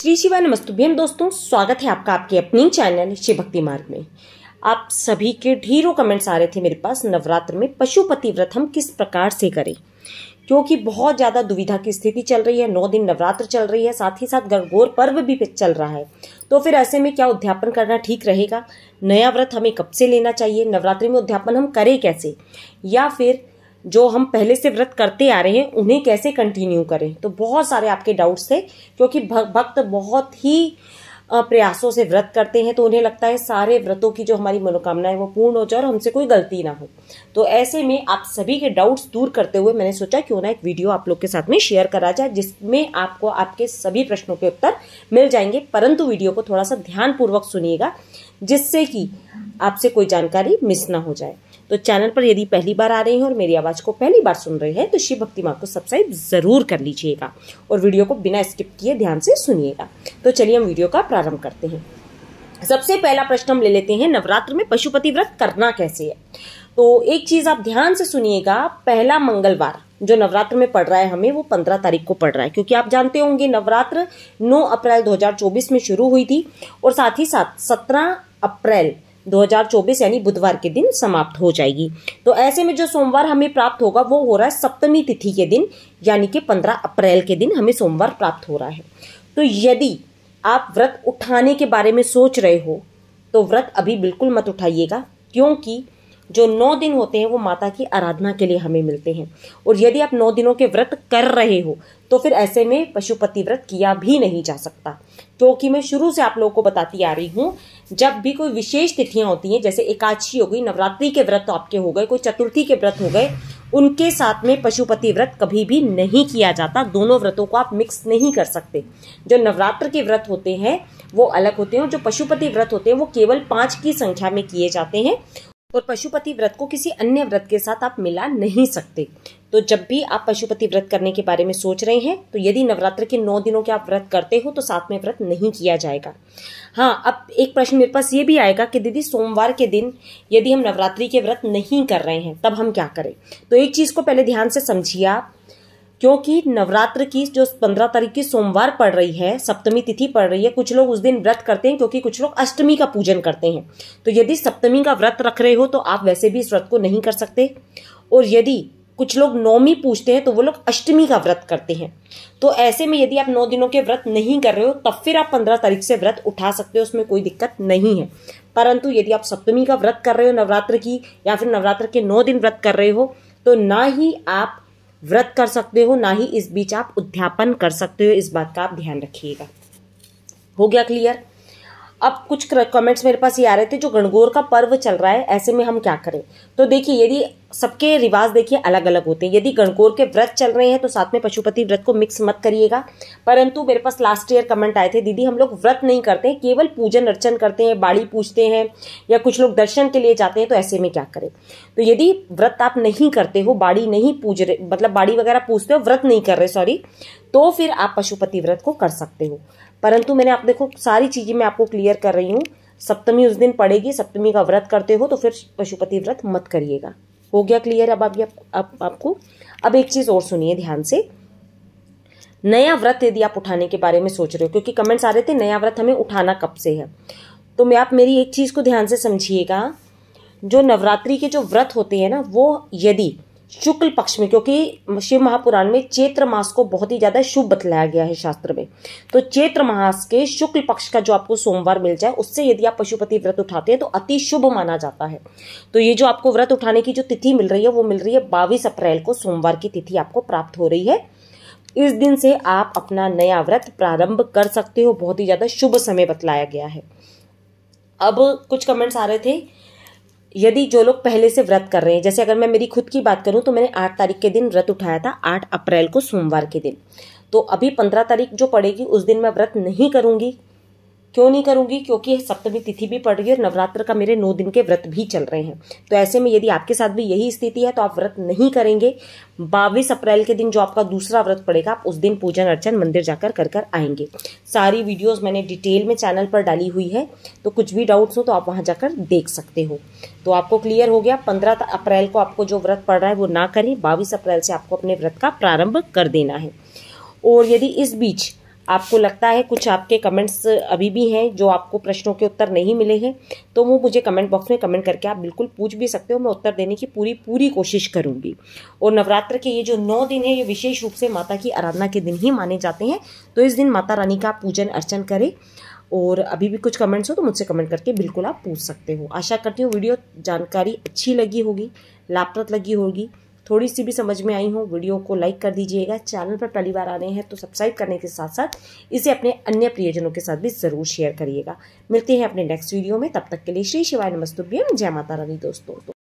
श्री शिवा नमस्तुभ्यम दोस्तों स्वागत है आपका आपके अपनी चैनल शिव भक्ति मार्ग में आप सभी के ढेरों कमेंट्स आ रहे थे मेरे पास नवरात्र में पशुपति व्रत हम किस प्रकार से करें क्योंकि बहुत ज़्यादा दुविधा की स्थिति चल रही है नौ दिन नवरात्र चल रही है साथ ही साथ गणगौर पर्व भी चल रहा है तो फिर ऐसे में क्या उद्यापन करना ठीक रहेगा नया व्रत हमें कब से लेना चाहिए नवरात्रि में उद्यापन हम करें कैसे या फिर जो हम पहले से व्रत करते आ रहे हैं उन्हें कैसे कंटिन्यू करें तो बहुत सारे आपके डाउट्स थे क्योंकि भक्त बहुत ही प्रयासों से व्रत करते हैं तो उन्हें लगता है सारे व्रतों की जो हमारी मनोकामना है वो पूर्ण हो जाए और हमसे कोई गलती ना हो तो ऐसे में आप सभी के डाउट्स दूर करते हुए मैंने सोचा क्यों ना एक वीडियो आप लोग के साथ में शेयर करा जाए जिसमें आपको आपके सभी प्रश्नों के उत्तर मिल जाएंगे परंतु वीडियो को थोड़ा सा ध्यानपूर्वक सुनिएगा जिससे कि आपसे कोई जानकारी मिस ना हो जाए तो चैनल पर यदि पहली बार आ रही हैं और मेरी आवाज़ को पहली बार सुन रहे हैं तो शिव भक्ति मार्ग को सब्सक्राइब ज़रूर कर लीजिएगा और वीडियो को बिना स्किप किए ध्यान से सुनिएगा तो चलिए हम वीडियो का प्रारंभ करते हैं सबसे पहला प्रश्न हम ले लेते हैं नवरात्र में पशुपति व्रत करना कैसे है तो एक चीज़ आप ध्यान से सुनिएगा पहला मंगलवार जो नवरात्र में पड़ रहा है हमें वो पंद्रह तारीख को पड़ रहा है क्योंकि आप जानते होंगे नवरात्र 9 अप्रैल 2024 में शुरू हुई थी और साथ ही साथ सत्रह अप्रैल 2024 यानी बुधवार के दिन समाप्त हो जाएगी तो ऐसे में जो सोमवार हमें प्राप्त होगा वो हो रहा है सप्तमी तिथि के दिन यानी कि 15 अप्रैल के दिन हमें सोमवार प्राप्त हो रहा है तो यदि आप व्रत उठाने के बारे में सोच रहे हो तो व्रत अभी बिल्कुल मत उठाइएगा क्योंकि जो नौ दिन होते हैं वो माता की आराधना के लिए हमें मिलते हैं और यदि आप नौ दिनों के व्रत कर रहे हो तो फिर ऐसे में पशुपति व्रत किया भी नहीं जा सकता क्योंकि तो मैं शुरू से आप लोगों को बताती आ रही हूँ जब भी कोई विशेष तिथियां होती हैं जैसे एकादशी हो गई नवरात्रि के व्रत तो आपके हो गए कोई चतुर्थी के व्रत हो गए उनके साथ में पशुपति व्रत कभी भी नहीं किया जाता दोनों व्रतों को आप मिक्स नहीं कर सकते जो नवरात्र के व्रत होते हैं वो अलग होते हैं और जो पशुपति व्रत होते हैं वो केवल पाँच की संख्या में किए जाते हैं और पशुपति व्रत को किसी अन्य व्रत के साथ आप मिला नहीं सकते तो जब भी आप पशुपति व्रत करने के बारे में सोच रहे हैं तो यदि नवरात्र के नौ दिनों के आप व्रत करते हो तो साथ में व्रत नहीं किया जाएगा हाँ अब एक प्रश्न मेरे पास ये भी आएगा कि दीदी सोमवार के दिन यदि हम नवरात्रि के व्रत नहीं कर रहे हैं तब हम क्या करें तो एक चीज़ को पहले ध्यान से समझिए आप क्योंकि नवरात्र की जो पंद्रह तारीख की सोमवार पड़ रही है सप्तमी तिथि पड़ रही है कुछ लोग उस दिन व्रत करते हैं क्योंकि कुछ लोग अष्टमी का पूजन करते हैं तो यदि सप्तमी का व्रत रख रहे हो तो आप वैसे भी इस व्रत को नहीं कर सकते और यदि कुछ लोग नौमी पूछते हैं तो वो लोग अष्टमी का व्रत करते हैं तो ऐसे में यदि आप नौ दिनों के व्रत नहीं कर रहे हो तब फिर आप पंद्रह तारीख से व्रत उठा सकते हो उसमें कोई दिक्कत नहीं है परंतु यदि आप सप्तमी का व्रत कर रहे हो नवरात्र की या फिर नवरात्र के नौ दिन व्रत कर रहे हो तो ना ही आप व्रत कर सकते हो ना ही इस बीच आप उद्यापन कर सकते हो इस बात का आप ध्यान रखिएगा हो गया क्लियर अब कुछ कमेंट्स मेरे पास ये आ रहे थे जो गणगौर का पर्व चल रहा है ऐसे में हम क्या करें तो देखिए यदि सबके रिवाज देखिए अलग अलग होते हैं यदि गणकोर के व्रत चल रहे हैं तो साथ में पशुपति व्रत को मिक्स मत करिएगा परंतु मेरे पास लास्ट ईयर कमेंट आए थे दीदी हम लोग व्रत नहीं करते हैं केवल पूजन अर्चन करते हैं बाड़ी पूजते हैं या कुछ लोग दर्शन के लिए जाते हैं तो ऐसे में क्या करें तो यदि व्रत आप नहीं करते हो बाड़ी नहीं पूज रहे मतलब बाड़ी वगैरह पूजते हो व्रत नहीं कर रहे सॉरी तो फिर आप पशुपति व्रत को कर सकते हो परंतु मैंने आप देखो सारी चीज़ें मैं आपको क्लियर कर रही हूँ सप्तमी उस दिन पड़ेगी सप्तमी का व्रत करते हो तो फिर पशुपति व्रत मत करिएगा हो गया क्लियर अब आप, आप, आपको अब एक चीज़ और सुनिए ध्यान से नया व्रत यदि आप उठाने के बारे में सोच रहे हो क्योंकि कमेंट्स आ रहे थे नया व्रत हमें उठाना कब से है तो मैं आप मेरी एक चीज़ को ध्यान से समझिएगा जो नवरात्रि के जो व्रत होते हैं ना वो यदि शुक्ल पक्ष में क्योंकि शिव महापुराण में चैत्र मास को बहुत ही ज्यादा शुभ बतलाया गया है शास्त्र में तो चैत्र मास के शुक्ल पक्ष का जो आपको सोमवार मिल जाए उससे यदि आप पशुपति व्रत उठाते हैं तो अति शुभ माना जाता है तो ये जो आपको व्रत उठाने की जो तिथि मिल रही है वो मिल रही है बाईस अप्रैल को सोमवार की तिथि आपको प्राप्त हो रही है इस दिन से आप अपना नया व्रत प्रारंभ कर सकते हो बहुत ही ज्यादा शुभ समय बतलाया गया है अब कुछ कमेंट्स आ रहे थे यदि जो लोग पहले से व्रत कर रहे हैं जैसे अगर मैं मेरी खुद की बात करूं तो मैंने आठ तारीख के दिन व्रत उठाया था आठ अप्रैल को सोमवार के दिन तो अभी पंद्रह तारीख जो पड़ेगी उस दिन मैं व्रत नहीं करूंगी क्यों नहीं करूंगी क्योंकि सप्तमी तिथि भी पड़ रही है और नवरात्र का मेरे नौ दिन के व्रत भी चल रहे हैं तो ऐसे में यदि आपके साथ भी यही स्थिति है तो आप व्रत नहीं करेंगे बाईस अप्रैल के दिन जो आपका दूसरा व्रत पड़ेगा आप उस दिन पूजन अर्चन मंदिर जाकर कर कर आएंगे सारी वीडियोस मैंने डिटेल में चैनल पर डाली हुई है तो कुछ भी डाउट्स हो तो आप वहाँ जाकर देख सकते हो तो आपको क्लियर हो गया पंद्रह अप्रैल को आपको जो व्रत पड़ रहा है वो ना करें बाईस अप्रैल से आपको अपने व्रत का प्रारंभ कर देना है और यदि इस बीच आपको लगता है कुछ आपके कमेंट्स अभी भी हैं जो आपको प्रश्नों के उत्तर नहीं मिले हैं तो वो मुझे कमेंट बॉक्स में कमेंट करके आप बिल्कुल पूछ भी सकते हो मैं उत्तर देने की पूरी पूरी कोशिश करूंगी और नवरात्र के ये जो नौ दिन है ये विशेष रूप से माता की आराधना के दिन ही माने जाते हैं तो इस दिन माता रानी का पूजन अर्चन करें और अभी भी कुछ कमेंट्स हो तो मुझसे कमेंट करके बिल्कुल आप पूछ सकते हो आशा करती हूँ वीडियो जानकारी अच्छी लगी होगी लाभप्रद लगी होगी थोड़ी सी भी समझ में आई हो वीडियो को लाइक कर दीजिएगा चैनल पर पहली बार आ रहे हैं तो सब्सक्राइब करने के साथ साथ इसे अपने अन्य प्रियजनों के साथ भी ज़रूर शेयर करिएगा मिलते हैं अपने नेक्स्ट वीडियो में तब तक के लिए श्री शिवाय नमस्तुभ्यम जय माता रानी दोस्तों